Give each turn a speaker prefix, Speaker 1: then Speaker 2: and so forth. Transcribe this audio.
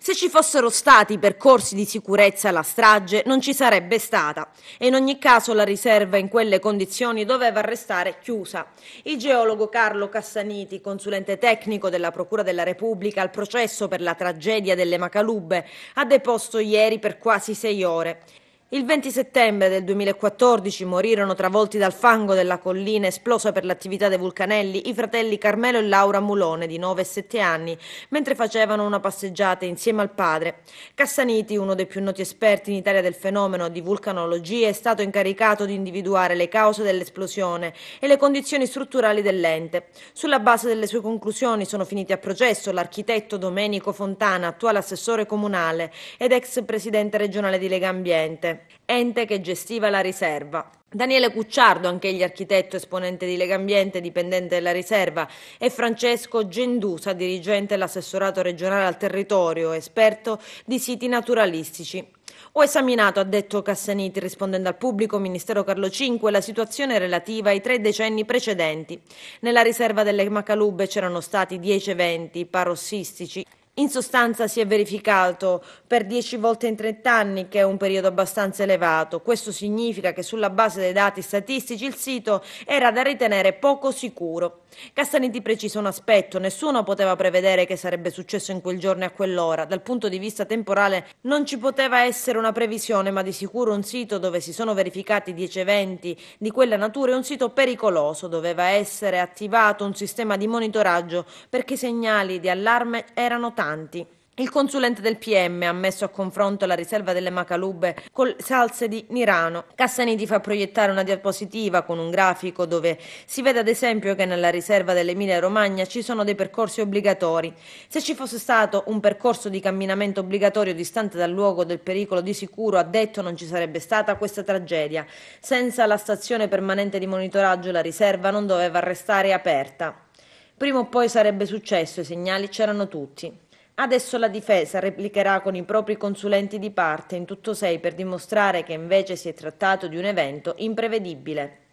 Speaker 1: Se ci fossero stati percorsi di sicurezza alla strage non ci sarebbe stata e in ogni caso la riserva in quelle condizioni doveva restare chiusa. Il geologo Carlo Cassaniti, consulente tecnico della Procura della Repubblica al processo per la tragedia delle Macalubbe, ha deposto ieri per quasi sei ore. Il 20 settembre del 2014 morirono travolti dal fango della collina esplosa per l'attività dei vulcanelli i fratelli Carmelo e Laura Mulone di 9 e 7 anni mentre facevano una passeggiata insieme al padre. Cassaniti, uno dei più noti esperti in Italia del fenomeno di vulcanologia, è stato incaricato di individuare le cause dell'esplosione e le condizioni strutturali dell'ente. Sulla base delle sue conclusioni sono finiti a processo l'architetto Domenico Fontana, attuale assessore comunale ed ex presidente regionale di Lega Ambiente ente che gestiva la riserva. Daniele Cucciardo, anch'egli architetto esponente di Legambiente, dipendente della riserva, e Francesco Gendusa, dirigente dell'assessorato regionale al territorio, esperto di siti naturalistici. Ho esaminato, ha detto Cassaniti, rispondendo al pubblico Ministero Carlo V, la situazione relativa ai tre decenni precedenti. Nella riserva delle Macalubbe c'erano stati dieci eventi parossistici in sostanza si è verificato per 10 volte in 30 anni, che è un periodo abbastanza elevato. Questo significa che sulla base dei dati statistici il sito era da ritenere poco sicuro. Castaniti precisa un aspetto, nessuno poteva prevedere che sarebbe successo in quel giorno e a quell'ora. Dal punto di vista temporale non ci poteva essere una previsione, ma di sicuro un sito dove si sono verificati 10 eventi di quella natura è un sito pericoloso. Doveva essere attivato un sistema di monitoraggio perché i segnali di allarme erano tanti importanti. Il consulente del PM ha messo a confronto la riserva delle Macalube col salse di Nirano. Cassaniti fa proiettare una diapositiva con un grafico dove si vede ad esempio che nella riserva dell'Emilia Romagna ci sono dei percorsi obbligatori. Se ci fosse stato un percorso di camminamento obbligatorio distante dal luogo del pericolo di sicuro, ha detto non ci sarebbe stata questa tragedia. Senza la stazione permanente di monitoraggio la riserva non doveva restare aperta. Prima o poi sarebbe successo, i segnali c'erano tutti. Adesso la difesa replicherà con i propri consulenti di parte, in tutto sei, per dimostrare che invece si è trattato di un evento imprevedibile.